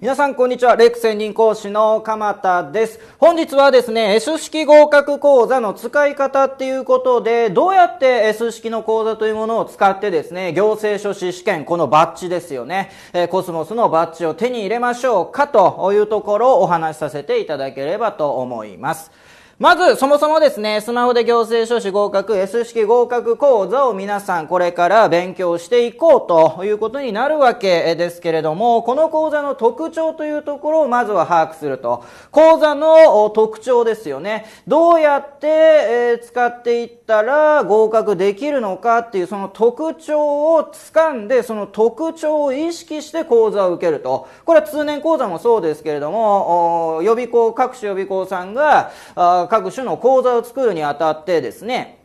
皆さんこんにちは。レック専任講師の鎌田です。本日はですね、S 式合格講座の使い方っていうことで、どうやって S 式の講座というものを使ってですね、行政書士試験、このバッジですよね、えコスモスのバッジを手に入れましょうかというところをお話しさせていただければと思います。まず、そもそもですね、スマホで行政書士合格、S 式合格講座を皆さんこれから勉強していこうということになるわけですけれども、この講座の特徴というところをまずは把握すると。講座の特徴ですよね。どうやって使っていったら合格できるのかっていうその特徴を掴んで、その特徴を意識して講座を受けると。これは通年講座もそうですけれども、予備校、各種予備校さんが、各種の講座を作るにあたってですね、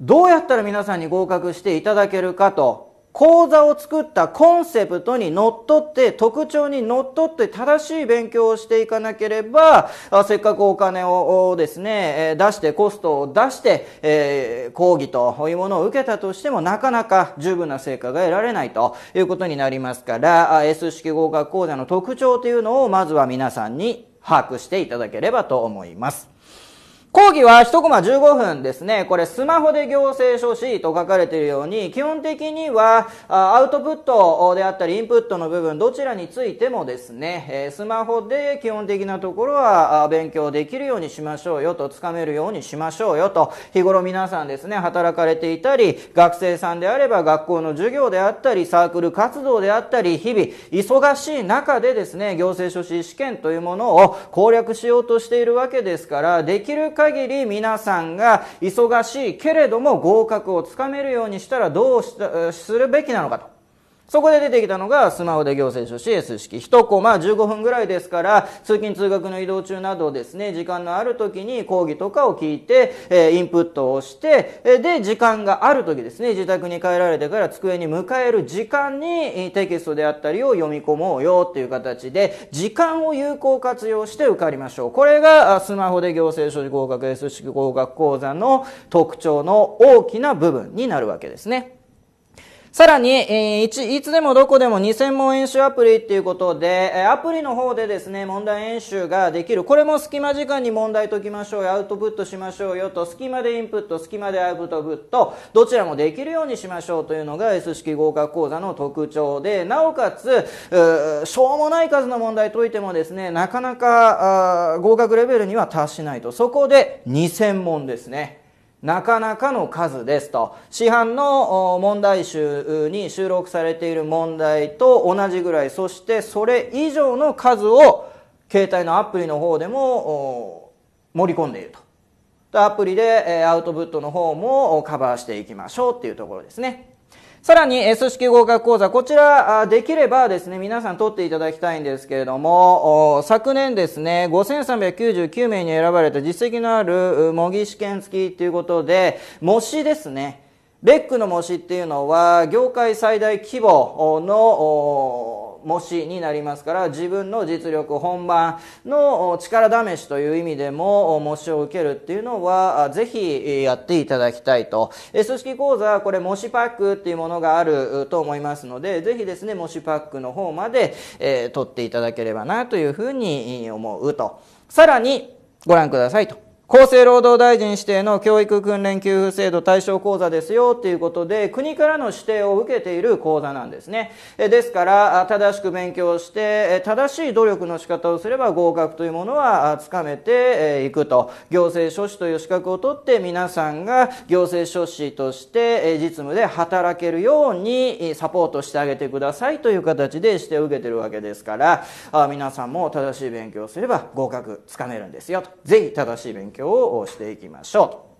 どうやったら皆さんに合格していただけるかと、講座を作ったコンセプトにのっとって、特徴にのっとって正しい勉強をしていかなければ、せっかくお金をですね、出して、コストを出して、えー、講義というものを受けたとしても、なかなか十分な成果が得られないということになりますから、S 式合格講座の特徴というのを、まずは皆さんに把握していただければと思います。講義は1コマ15分ですね。これスマホで行政書士と書かれているように、基本的にはアウトプットであったりインプットの部分、どちらについてもですね、スマホで基本的なところは勉強できるようにしましょうよと、つかめるようにしましょうよと、日頃皆さんですね、働かれていたり、学生さんであれば学校の授業であったり、サークル活動であったり、日々忙しい中でですね、行政書士試験というものを攻略しようとしているわけですから、できるか限り皆さんが忙しいけれども合格をつかめるようにしたらどうするべきなのかと。そこで出てきたのがスマホで行政書士 S 式一コマ15分ぐらいですから通勤通学の移動中などですね時間のある時に講義とかを聞いて、えインプットをしてで時間がある時ですね自宅に帰られてから机に迎える時間にテキストであったりを読み込もうよっていう形で時間を有効活用して受かりましょうこれがスマホで行政書士合格 S 式合格講座の特徴の大きな部分になるわけですね。さらに、えー、いつでもどこでも2000問演習アプリっていうことで、アプリの方でですね、問題演習ができる。これも隙間時間に問題解きましょうよ、アウトプットしましょうよと、隙間でインプット、隙間でアウトプット、どちらもできるようにしましょうというのが S 式合格講座の特徴で、なおかつ、しょうもない数の問題解いてもですね、なかなか合格レベルには達しないと。そこで2000問ですね。なかなかの数ですと市販の問題集に収録されている問題と同じぐらいそしてそれ以上の数を携帯のアプリの方でも盛り込んでいるとアプリでアウトプットの方もカバーしていきましょうっていうところですね。さらに、組織合格講座、こちら、できればですね、皆さん取っていただきたいんですけれども、昨年ですね、5399名に選ばれた実績のある模擬試験付きということで、模試ですね。レックの模試っていうのは、業界最大規模の、模試になりますから自分の実力本番の力試しという意味でも模試を受けるっていうのはぜひやっていただきたいと組織講座これ模試パックっていうものがあると思いますのでぜひですね模試パックの方まで、えー、取っていただければなというふうに思うとさらにご覧くださいと厚生労働大臣指定の教育訓練給付制度対象講座ですよということで、国からの指定を受けている講座なんですね。ですから、正しく勉強して、正しい努力の仕方をすれば合格というものはつかめていくと。行政書士という資格を取って皆さんが行政書士として実務で働けるようにサポートしてあげてくださいという形で指定を受けてるわけですから、皆さんも正しい勉強をすれば合格つかめるんですよと。ぜひ正しい勉強をしていきましょう。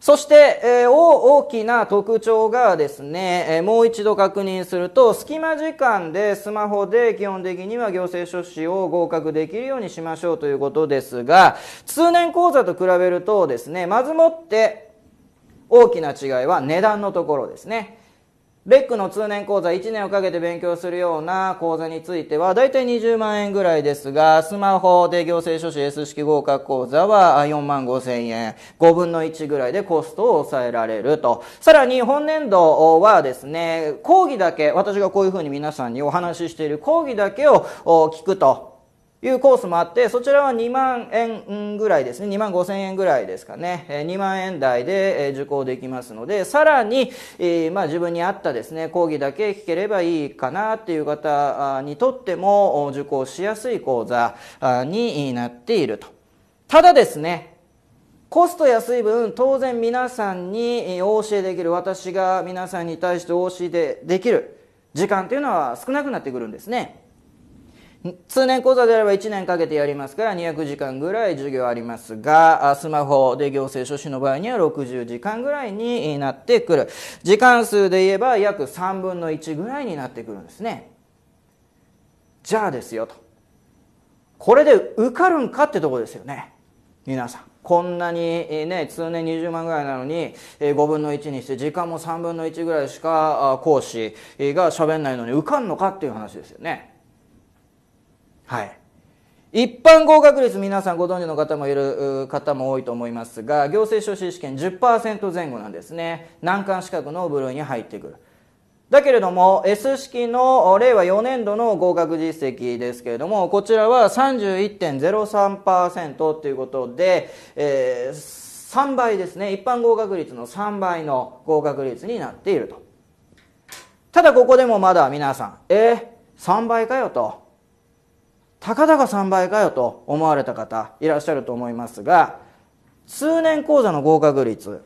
そして、え大きな特徴がですね、えもう一度確認すると、隙間時間でスマホで基本的には行政書士を合格できるようにしましょうということですが、通年講座と比べるとですね、まずもって大きな違いは値段のところですね。レックの通年講座1年をかけて勉強するような講座については、だいたい20万円ぐらいですが、スマホで行政書士 S 式合格講座は4万5千円、5分の1ぐらいでコストを抑えられると。さらに、本年度はですね、講義だけ、私がこういうふうに皆さんにお話ししている講義だけを聞くと。いうコースもあって、そちらは2万円ぐらいですね、2万5千円ぐらいですかね、2万円台で受講できますので、さらに、まあ自分に合ったですね、講義だけ聞ければいいかなっていう方にとっても受講しやすい講座になっていると。ただですね、コスト安い分、当然皆さんにお教えできる、私が皆さんに対してお教えでできる時間というのは少なくなってくるんですね。通年講座であれば1年かけてやりますから200時間ぐらい授業ありますがスマホで行政書士の場合には60時間ぐらいになってくる時間数で言えば約3分の1ぐらいになってくるんですねじゃあですよとこれで受かるんかってとこですよね皆さんこんなにね通年20万ぐらいなのに5分の1にして時間も3分の1ぐらいしか講師が喋んないのに受かんのかっていう話ですよねはい。一般合格率皆さんご存知の方もいる方も多いと思いますが行政書士試験10%前後なんですね難関資格の部類に入ってくるだけれども S 式の令和4年度の合格実績ですけれどもこちらは31.03%ということで、えー、3倍ですね一般合格率の3倍の合格率になっているとただここでもまだ皆さんえー、3倍かよとたかだか3倍かよと思われた方いらっしゃると思いますが通年講座の合格率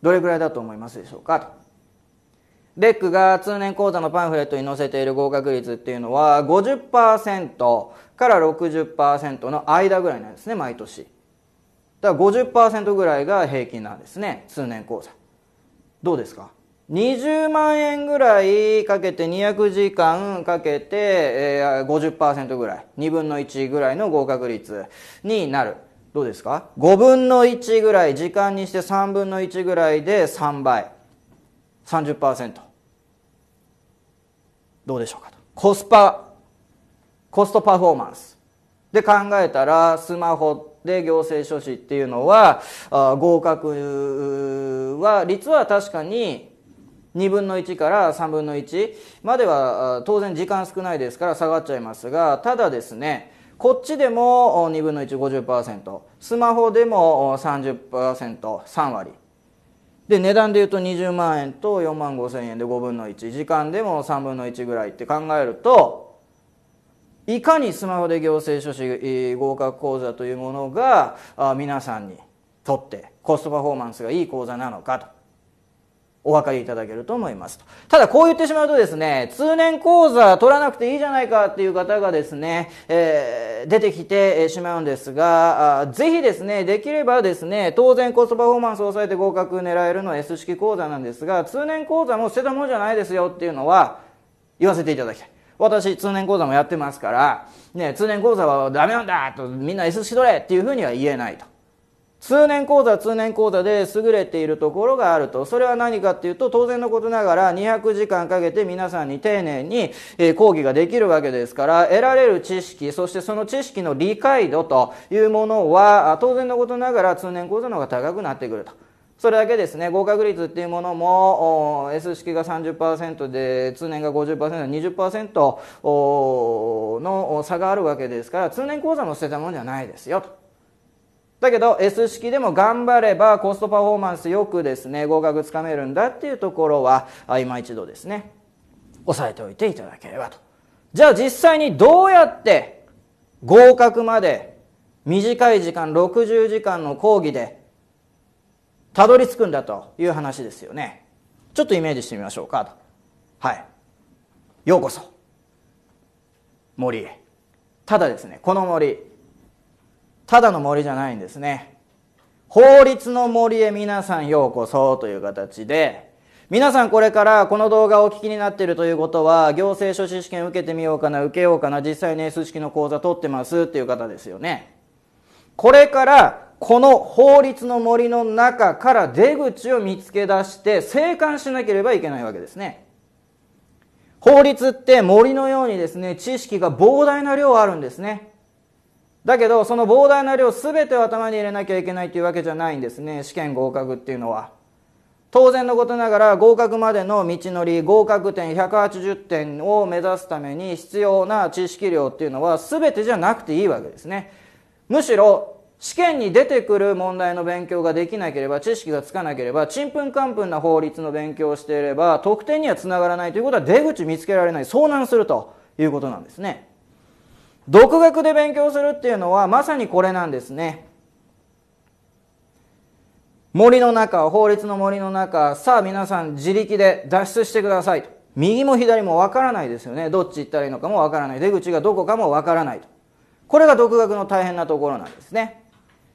どれぐらいだと思いますでしょうかとデックが通年講座のパンフレットに載せている合格率っていうのは50%から60%の間ぐらいなんですね毎年だから50%ぐらいが平均なんですね通年講座どうですか20万円ぐらいかけて200時間かけて、えー、50%ぐらい2分の1ぐらいの合格率になるどうですか5分の1ぐらい時間にして3分の1ぐらいで3倍30%どうでしょうかとコスパコストパフォーマンスで考えたらスマホで行政書士っていうのは合格は率は確かに2分の1から3分の1までは当然時間少ないですから下がっちゃいますが、ただですね、こっちでも2分の1、50%、スマホでも30%、3割。で、値段で言うと20万円と4万5千円で5分の1、時間でも3分の1ぐらいって考えると、いかにスマホで行政書士合格講座というものが皆さんにとってコストパフォーマンスがいい講座なのかと。お分かりいただけると思いますただこう言ってしまうとですね、通年講座取らなくていいじゃないかっていう方がですね、えー、出てきてしまうんですが、ぜひですね、できればですね、当然コストパフォーマンスを抑えて合格狙えるのは S 式講座なんですが、通年講座も捨てたものじゃないですよっていうのは言わせていただきたい。私、通年講座もやってますから、ね、通年講座はダメなんだと、みんな S 式取れっていうふうには言えないと。通年講座通年講座で優れているところがあると。それは何かっていうと、当然のことながら200時間かけて皆さんに丁寧に講義ができるわけですから、得られる知識、そしてその知識の理解度というものは、当然のことながら通年講座の方が高くなってくると。それだけですね、合格率っていうものも、S 式が30%で、通年が50%、20%の差があるわけですから、通年講座も捨てたもんじゃないですよと。だけど S 式でも頑張ればコストパフォーマンスよくですね合格つかめるんだっていうところは今一度ですね押さえておいていただければとじゃあ実際にどうやって合格まで短い時間60時間の講義でたどり着くんだという話ですよねちょっとイメージしてみましょうかとはいようこそ森へただですねこの森ただの森じゃないんですね法律の森へ皆さんようこそという形で皆さんこれからこの動画をお聞きになっているということは行政書士試験受けてみようかな受けようかな実際に S 式の講座取ってますっていう方ですよねこれからこの法律の森の中から出口を見つけ出して生還しなければいけないわけですね法律って森のようにですね知識が膨大な量あるんですねだけどその膨大な量全てを頭に入れなきゃいけないというわけじゃないんですね試験合格っていうのは当然のことながら合格までの道のり合格点180点を目指すために必要な知識量っていうのは全てじゃなくていいわけですねむしろ試験に出てくる問題の勉強ができなければ知識がつかなければちんぷんかんぷんな法律の勉強をしていれば得点にはつながらないということは出口見つけられない遭難するということなんですね。独学で勉強するっていうのはまさにこれなんですね森の中法律の森の中さあ皆さん自力で脱出してくださいと右も左もわからないですよねどっち行ったらいいのかもわからない出口がどこかもわからないとこれが独学の大変なところなんですね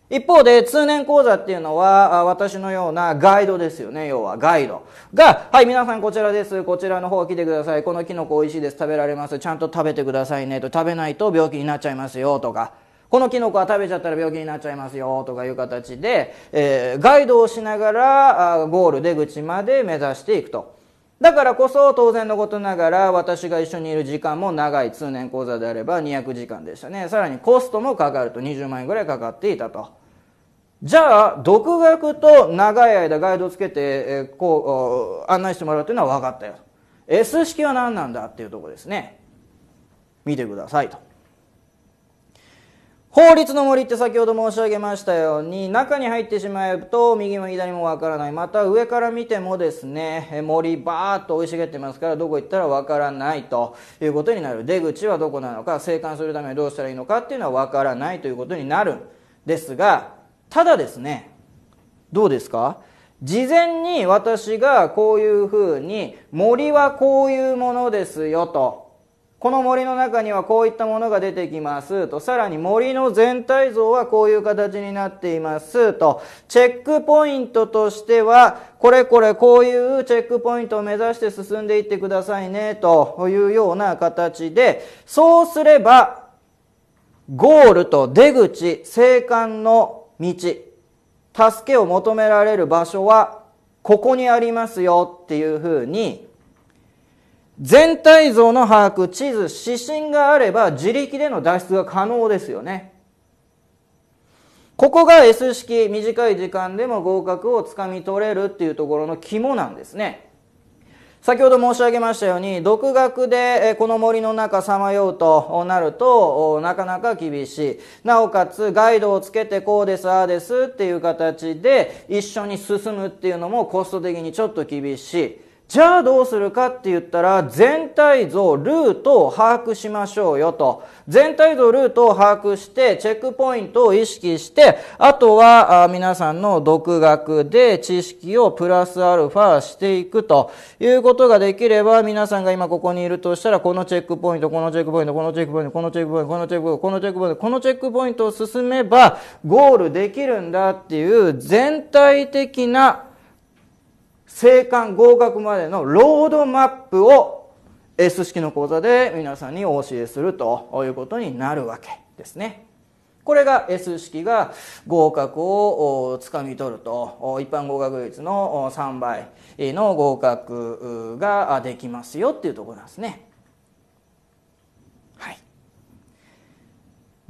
一方で通年講座っていうのは私のようなガイドですよね要はガイドがはい皆さんこちらですこちらの方来てくださいこのキノコ美味しいです食べられますちゃんと食べてくださいねと食べないと病気になっちゃいますよとかこのキノコは食べちゃったら病気になっちゃいますよとかいう形で、えー、ガイドをしながらゴール出口まで目指していくと。だからこそ当然のことながら私が一緒にいる時間も長い通年講座であれば200時間でしたねさらにコストもかかると20万円ぐらいかかっていたと。じゃあ、独学と長い間ガイドをつけて、えー、こう、案内してもらうというのは分かったよ。S 式は何なんだっていうとこですね。見てくださいと。法律の森って先ほど申し上げましたように中に入ってしまうと右も左もわからないまた上から見てもですね森バーっと生い茂ってますからどこ行ったらわからないということになる出口はどこなのか生還するためにどうしたらいいのかっていうのはわからないということになるんですがただですねどうですか事前に私がこういうふうに森はこういうものですよとこの森の中にはこういったものが出てきますと、さらに森の全体像はこういう形になっていますと、チェックポイントとしては、これこれこういうチェックポイントを目指して進んでいってくださいねというような形で、そうすれば、ゴールと出口、生還の道、助けを求められる場所は、ここにありますよっていうふうに全体像の把握、地図、指針があれば自力での脱出が可能ですよね。ここが S 式、短い時間でも合格をつかみ取れるっていうところの肝なんですね。先ほど申し上げましたように、独学でこの森の中さまようとなると、なかなか厳しい。なおかつ、ガイドをつけてこうです、ああですっていう形で、一緒に進むっていうのもコスト的にちょっと厳しい。じゃあどうするかって言ったら全体像ルートを把握しましょうよと全体像ルートを把握してチェックポイントを意識してあとは皆さんの独学で知識をプラスアルファしていくということができれば皆さんが今ここにいるとしたらこのチェックポイントこのチェックポイントこのチェックポイントこのチェックポイントこのチェックポイントこのチェックポイントこのチェックポイントを進めばゴールできるんだっていう全体的な生還合格までのロードマップを S 式の講座で皆さんにお教えするということになるわけですね。これが S 式が合格をつかみ取ると一般合格率の3倍の合格ができますよっていうところなんですね。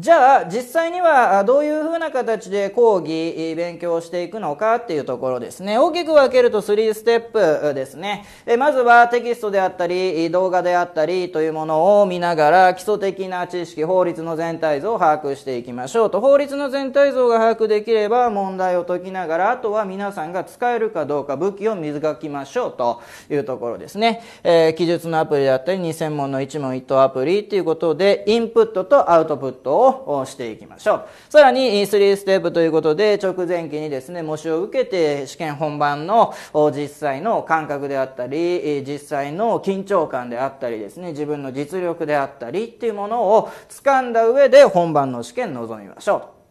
じゃあ実際にはどういうふうな形で講義勉強していくのかっていうところですね大きく分けると3ステップですねまずはテキストであったり動画であったりというものを見ながら基礎的な知識法律の全体像を把握していきましょうと法律の全体像が把握できれば問題を解きながらあとは皆さんが使えるかどうか武器をがきましょうというところですね、えー、記述のアプリであったり2000問の一問一答アプリということでインプットとアウトプットををしていきましょう。さらに3ステップということで、直前期にですね、模試を受けて試験本番の実際の感覚であったり、実際の緊張感であったりですね、自分の実力であったりっていうものを掴んだ上で本番の試験臨みましょう。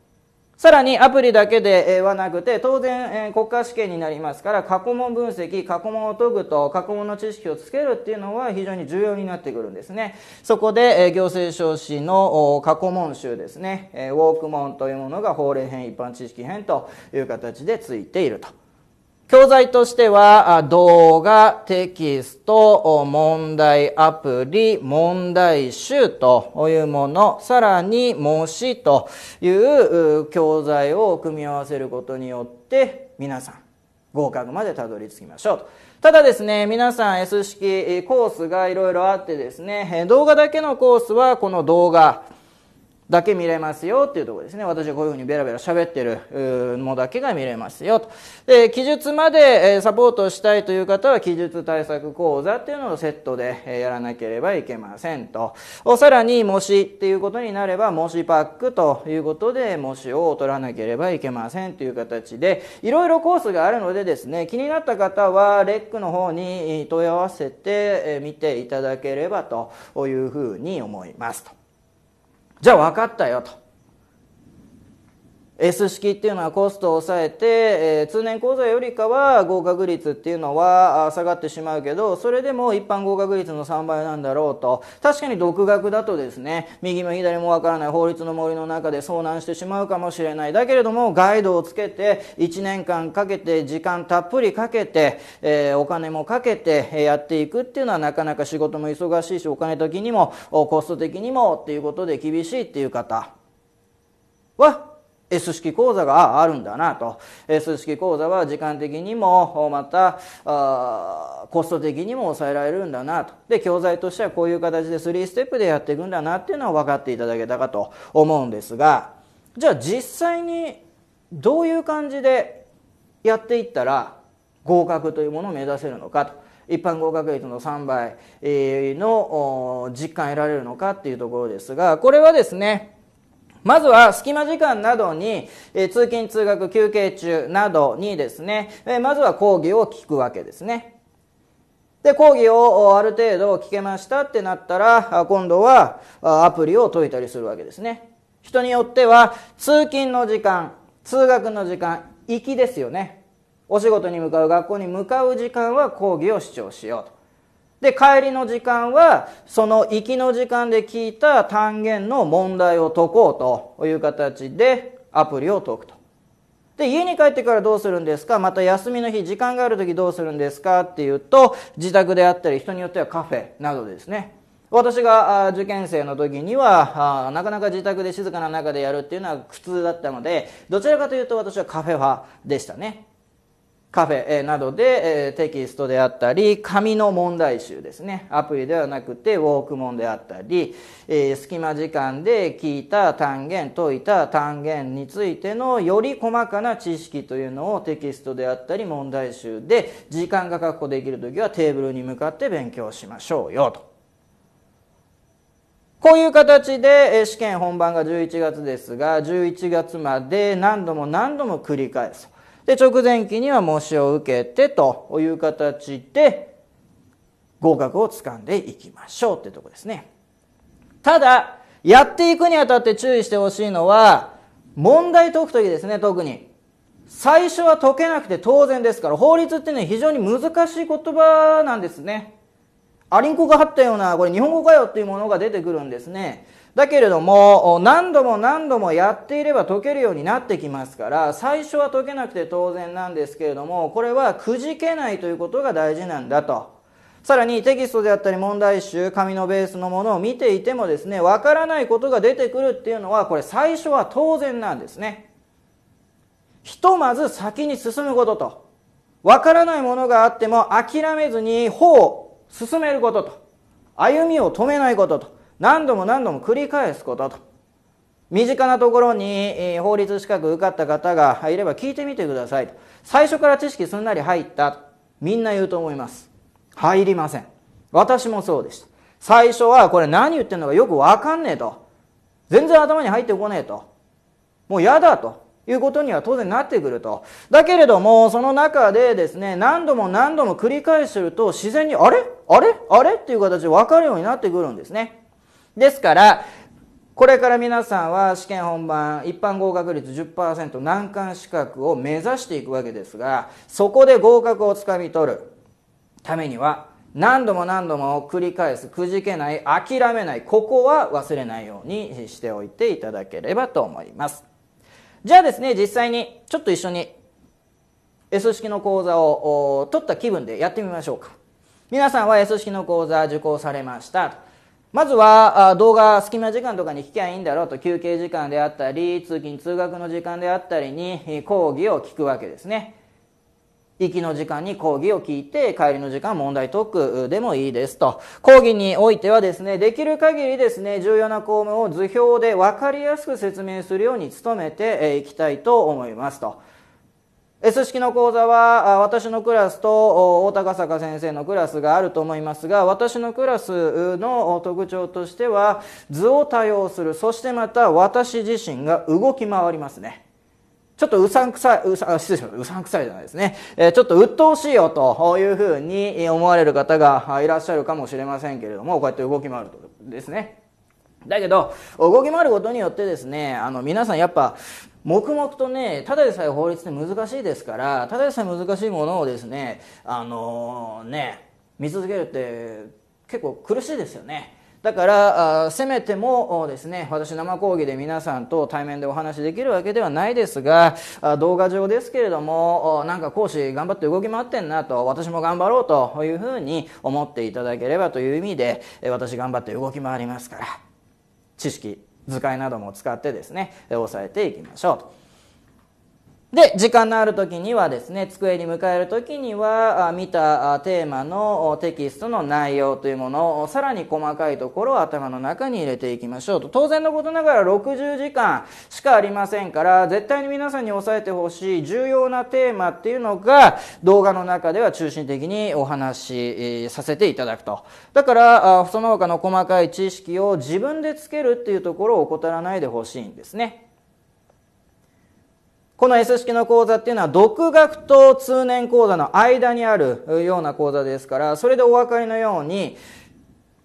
さらにアプリだけではなくて、当然国家試験になりますから、過去問分析、過去問を解くと、過去問の知識をつけるっていうのは非常に重要になってくるんですね。そこで、行政書士の過去問集ですね、ウォーク問というものが法令編、一般知識編という形でついていると。教材としては動画、テキスト、問題アプリ、問題集というもの、さらに模試という教材を組み合わせることによって皆さん合格までたどり着きましょうと。ただですね、皆さん S 式コースがいろいろあってですね、動画だけのコースはこの動画、だけ見れますよっていうところですね。私はこういうふうにベラベラ喋ってるのだけが見れますよと。で、記述までサポートしたいという方は、記述対策講座っていうのをセットでやらなければいけませんと。さらに、模試っていうことになれば、模試パックということで、模試を取らなければいけませんという形で、いろいろコースがあるのでですね、気になった方は、レックの方に問い合わせて見ていただければというふうに思いますと。じゃあ分かったよと S 式っていうのはコストを抑えて、え通年講座よりかは合格率っていうのは下がってしまうけどそれでも一般合格率の3倍なんだろうと確かに独学だとですね右も左もわからない法律の森の中で遭難してしまうかもしれないだけれどもガイドをつけて1年間かけて時間たっぷりかけて、えお金もかけてやっていくっていうのはなかなか仕事も忙しいしお金的にもコスト的にもっていうことで厳しいっていう方は S 式講座があるんだなと S 式講座は時間的にもまたコスト的にも抑えられるんだなとで教材としてはこういう形で3ステップでやっていくんだなっていうのは分かっていただけたかと思うんですがじゃあ実際にどういう感じでやっていったら合格というものを目指せるのかと。一般合格率の3倍の実感得られるのかっていうところですがこれはですねまずは隙間時間などに、え通勤通学休憩中などにですね、えまずは講義を聞くわけですね。で、講義をある程度聞けましたってなったら、今度はアプリを解いたりするわけですね。人によっては、通勤の時間、通学の時間、行きですよね。お仕事に向かう、学校に向かう時間は講義を視聴しようと。で、帰りの時間は、その行きの時間で聞いた単元の問題を解こうという形でアプリを解くと。で、家に帰ってからどうするんですかまた休みの日、時間がある時どうするんですかっていうと、自宅であったり、人によってはカフェなどですね。私が受験生の時にはなかなか自宅で静かな中でやるっていうのは苦痛だったのでどちらかというと私はカフェ派でしたねカフェなどでテキストであったり、紙の問題集ですね。アプリではなくてウォークモンであったり、隙間時間で聞いた単元、解いた単元についてのより細かな知識というのをテキストであったり問題集で、時間が確保できるときはテーブルに向かって勉強しましょうよと。こういう形で試験本番が11月ですが、11月まで何度も何度も繰り返す。で、直前期には模試を受けてという形で、合格をつかんでいきましょうってとこですね。ただ、やっていくにあたって注意してほしいのは、問題解くときですね、特に。最初は解けなくて当然ですから、法律っていうのは非常に難しい言葉なんですね。アリンコが張ったような、これ日本語かよっていうものが出てくるんですね。だけれども何度も何度もやっていれば解けるようになってきますから最初は解けなくて当然なんですけれどもこれはくじけないということが大事なんだとさらにテキストであったり問題集紙のベースのものを見ていてもですねわからないことが出てくるっていうのはこれ最初は当然なんですねひとまず先に進むこととわからないものがあっても諦めずに歩を進めることと歩みを止めないことと何度も何度も繰り返すことと身近なところに法律資格受かった方がいれば聞いてみてくださいと最初から知識すんなり入ったみんな言うと思います入りません私もそうでした最初はこれ何言ってんのかよくわかんねえと全然頭に入ってこねえともう嫌だということには当然なってくるとだけれどもその中でですね何度も何度も繰り返してると自然にあれあれあれっていう形で分かるようになってくるんですねですから、これから皆さんは試験本番一般合格率10%難関資格を目指していくわけですがそこで合格をつかみ取るためには何度も何度も繰り返すくじけない諦めないここは忘れないようにしておいていただければと思いますじゃあですね実際にちょっと一緒に S 式の講座を取った気分でやってみましょうか皆さんは S 式の講座受講されましたまずは動画隙間時間とかに聞きゃいいんだろうと休憩時間であったり通勤通学の時間であったりに講義を聞くわけですね行きの時間に講義を聞いて帰りの時間問題解くでもいいですと講義においてはですねできる限りですね重要な項目を図表で分かりやすく説明するように努めていきたいと思いますと S 式の講座は私のクラスと大高坂先生のクラスがあると思いますが私のクラスの特徴としては図を多用するそしてまた私自身が動き回りますねちょっとうさんくさい、うさ、失礼しました。うさんくさいじゃないですね。えー、ちょっと鬱陶しいよというふうに思われる方がいらっしゃるかもしれませんけれども、こうやって動き回るとですね。だけど、動き回ることによってですね、あの、皆さんやっぱ、黙々とねただでさえ法律って難しいですからただでさえ難しいものをですねあのー、ね見続けるって結構苦しいですよね。だからせめてもですね私生講義で皆さんと対面でお話できるわけではないですが動画上ですけれどもなんか講師頑張って動き回ってんなと私も頑張ろうというふうに思っていただければという意味で私頑張って動き回りますから知識図解なども使ってですね抑えていきましょうと。で、時間のある時にはですね、机に迎える時には、見たテーマのテキストの内容というものを、さらに細かいところを頭の中に入れていきましょうと。当然のことながら60時間しかありませんから、絶対に皆さんに押さえてほしい重要なテーマっていうのが、動画の中では中心的にお話しさせていただくと。だから、その他の細かい知識を自分でつけるっていうところを怠らないでほしいんですね。この S 式の講座っていうのは独学と通年講座の間にあるような講座ですから、それでお分かりのように、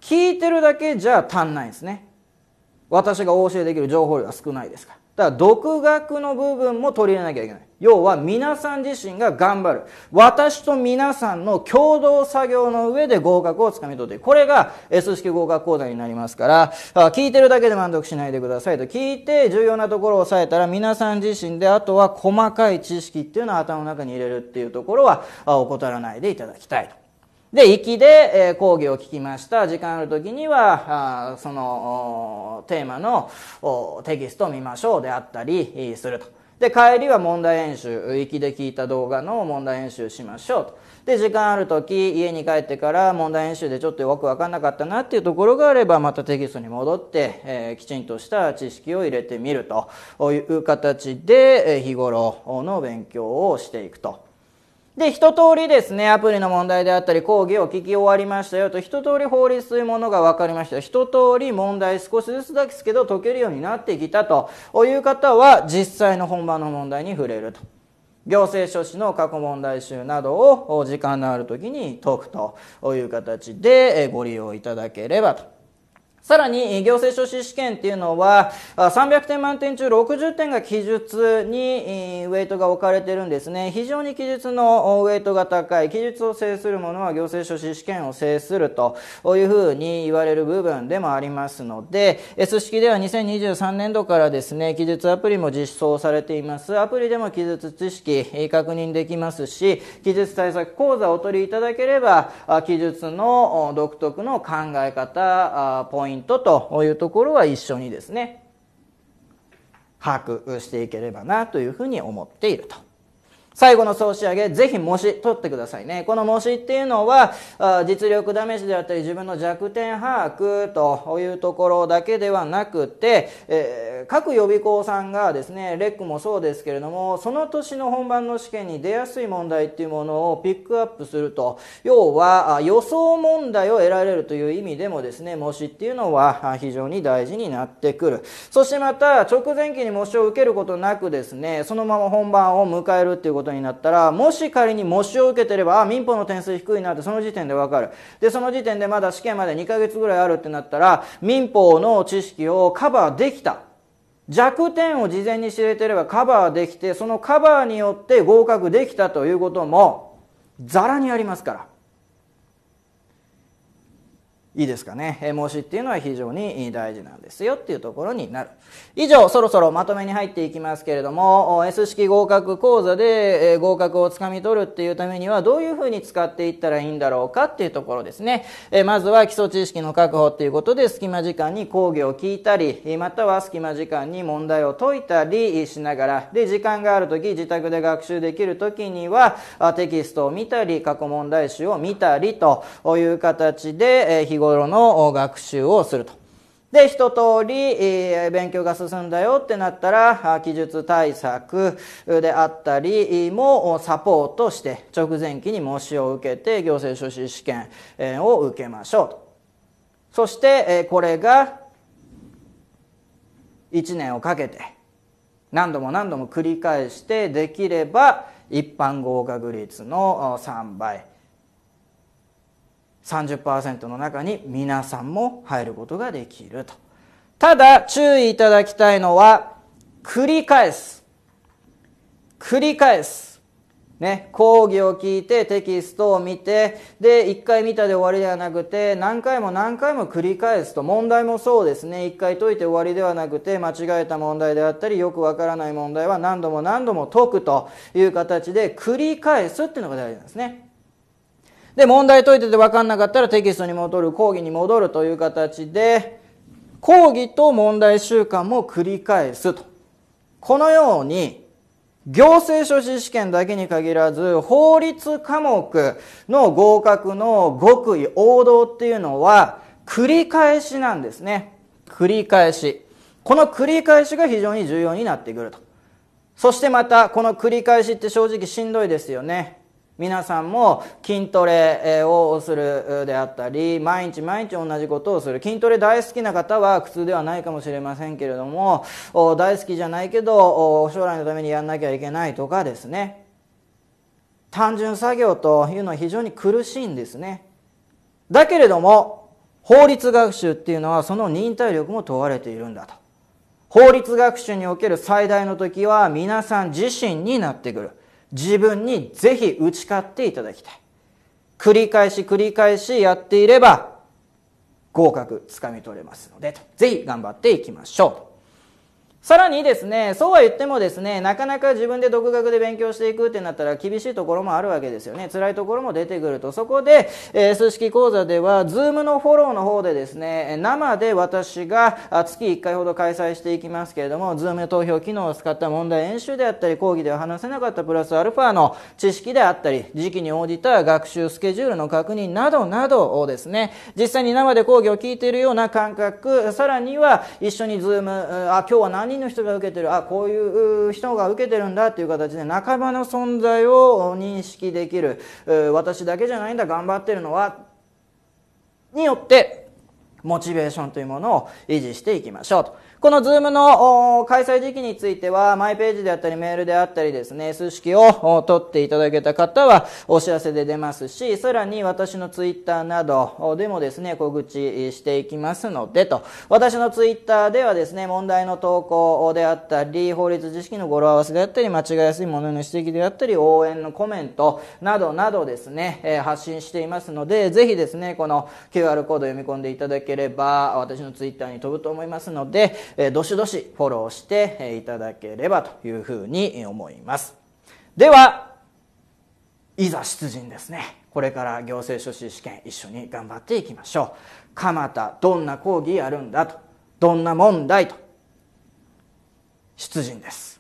聞いてるだけじゃ足んないんですね。私がお教えできる情報量が少ないですから。だから独学の部分も取り入れなきゃいけない。要は皆さん自身が頑張る。私と皆さんの共同作業の上で合格をつかみ取っていく。これが S 式合格講座になりますから、聞いてるだけで満足しないでくださいと。聞いて重要なところを押さえたら皆さん自身で、あとは細かい知識っていうのを頭の中に入れるっていうところは怠らないでいただきたいと。で、行で、え講義を聞きました。時間ある時には、あそのテーマのテキストを見ましょうであったりすると。で、帰りは問題演習、行きで聞いた動画の問題演習しましょうと。で、時間ある時、家に帰ってから問題演習でちょっとよくわかんなかったなっていうところがあれば、またテキストに戻って、えー、きちんとした知識を入れてみるという形で、え日頃の勉強をしていくと。で、一通りですね、アプリの問題であったり、講義を聞き終わりましたよと、一通り法律というものが分かりました。一通り問題少しずつだけですけど解けるようになってきたという方は、実際の本番の問題に触れると。行政書士の過去問題集などを時間のある時に解くという形でご利用いただければとさらに、行政書士試験っていうのは、300点満点中60点が記述にウェイトが置かれてるんですね。非常に記述のウェイトが高い。記述を制するものは行政書士試験を制するというふうに言われる部分でもありますので、S 式では2023年度からですね、記述アプリも実装されています。アプリでも記述知識確認できますし、記述対策講座をお取りいただければ、記述の独特の考え方、ポイントントというところは一緒にですね把握していければなというふうに思っていると。最後の総仕上げ、ぜひ模試取ってくださいね。この模試っていうのは、実力試しであったり自分の弱点把握というところだけではなくて、えー、各予備校さんがですね、レックもそうですけれども、その年の本番の試験に出やすい問題っていうものをピックアップすると、要は予想問題を得られるという意味でもですね、模試っていうのは非常に大事になってくる。そしてまた、直前期に模試を受けることなくですね、そのまま本番を迎えるっていうことことになったらもし仮に模試を受けてればあ民法の点数低いなってその時点で分かるでその時点でまだ試験まで2ヶ月ぐらいあるってなったら民法の知識をカバーできた弱点を事前に知れてればカバーできてそのカバーによって合格できたということもざらにありますから。いいですかね、え申しっていうのは非常に大事なんですよっていうところになる以上そろそろまとめに入っていきますけれども S 式合格講座で、え合格をつかみ取るっていうためにはどういうふうに使っていったらいいんだろうかっていうところですね、えまずは基礎知識の確保っていうことで隙間時間に講義を聞いたりまたは隙間時間に問題を解いたりしながらで時間がある時自宅で学習できる時にはテキストを見たり過去問題集を見たりという形で日頃頃の学習をすると。で、一通り、え勉強が進んだよってなったら、記述対策であったりもサポートして、直前期に模試を受けて、行政書士試験を受けましょうと。そして、えこれが、1年をかけて、何度も何度も繰り返して、できれば、一般合格率の3倍。30%の中に皆さんも入ることができると。ただ注意いただきたいのは繰り返す。繰り返す。ね、講義を聞いてテキストを見てで一回見たで終わりではなくて何回も何回も繰り返すと問題もそうですね一回解いて終わりではなくて間違えた問題であったりよくわからない問題は何度も何度も解くという形で繰り返すっていうのが大事なんですね。で、問題解いてて分かんなかったらテキストに戻る、講義に戻るという形で、講義と問題習慣も繰り返すと。このように、行政書士試験だけに限らず、法律科目の合格の極意、王道っていうのは、繰り返しなんですね。繰り返し。この繰り返しが非常に重要になってくると。そしてまた、この繰り返しって正直しんどいですよね。皆さんも筋トレをするであったり毎日毎日同じことをする筋トレ大好きな方は苦痛ではないかもしれませんけれども大好きじゃないけど将来のためにやんなきゃいけないとかですね単純作業というのは非常に苦しいんですねだけれども法律学習っていうのはその忍耐力も問われているんだと法律学習における最大の時は皆さん自身になってくる自分にぜひ打ち勝っていただきたい繰り返し繰り返しやっていれば合格つかみ取れますのでぜひ頑張っていきましょうさらにですね、そうは言ってもですね、なかなか自分で独学で勉強していくってなったら厳しいところもあるわけですよね。辛いところも出てくると。そこで、えー、数式講座では、ズームのフォローの方でですね、生で私が月1回ほど開催していきますけれども、ズーム投票機能を使った問題演習であったり、講義では話せなかったプラスアルファの知識であったり、時期に応じた学習スケジュールの確認などなどをですね、実際に生で講義を聞いているような感覚、さらには一緒にズーム、あ、今日は何人の人が受けてるあこういう人が受けてるんだっていう形で仲間の存在を認識できる私だけじゃないんだ頑張ってるのはによってモチベーションというものを維持していきましょうと。このズームの開催時期については、マイページであったり、メールであったりですね、数式を取っていただけた方はお知らせで出ますし、さらに私のツイッターなどでもですね、告知していきますのでと、私のツイッターではですね、問題の投稿であったり、法律知識の語呂合わせであったり、間違いやすいものの指摘であったり、応援のコメントなどなどですね、発信していますので、ぜひですね、この QR コードを読み込んでいただければ、私のツイッターに飛ぶと思いますので、えどしどしフォローしていただければというふうに思います。では、いざ出陣ですね。これから行政書士試験一緒に頑張っていきましょう。蒲田、どんな講義やるんだと。どんな問題と。出陣です。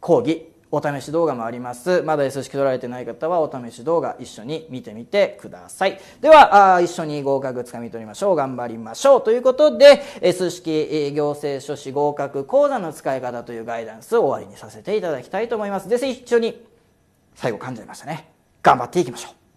講義お試し動画もあります。まだ S 式取られてない方はお試し動画一緒に見てみてください。では、あ一緒に合格つかみ取りましょう。頑張りましょう。ということで、S 式行政書士合格講座の使い方というガイダンスを終わりにさせていただきたいと思います。ぜひ一緒に最後噛んじゃいましたね。頑張っていきましょう。